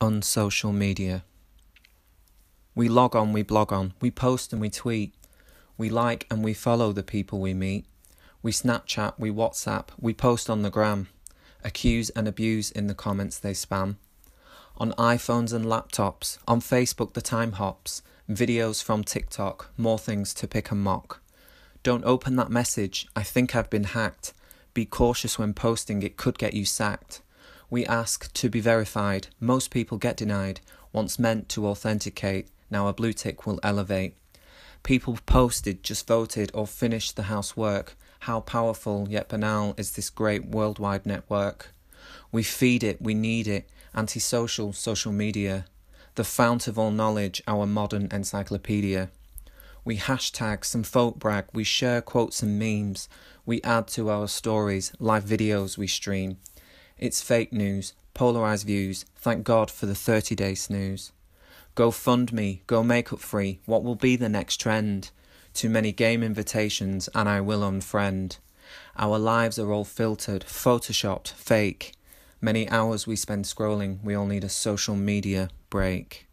on social media. We log on, we blog on, we post and we tweet, we like and we follow the people we meet, we Snapchat, we WhatsApp, we post on the gram, accuse and abuse in the comments they spam. On iPhones and laptops, on Facebook the time hops, videos from TikTok, more things to pick and mock. Don't open that message, I think I've been hacked. Be cautious when posting, it could get you sacked. We ask to be verified. Most people get denied. Once meant to authenticate, now a blue tick will elevate. People posted, just voted, or finished the housework. How powerful yet banal is this great worldwide network? We feed it, we need it. Antisocial social media. The fount of all knowledge, our modern encyclopedia. We hashtag some folk brag, we share quotes and memes, we add to our stories, live videos we stream. It's fake news, polarised views. Thank God for the 30 day snooze. Go fund me, go makeup free. What will be the next trend? Too many game invitations, and I will unfriend. Our lives are all filtered, photoshopped, fake. Many hours we spend scrolling, we all need a social media break.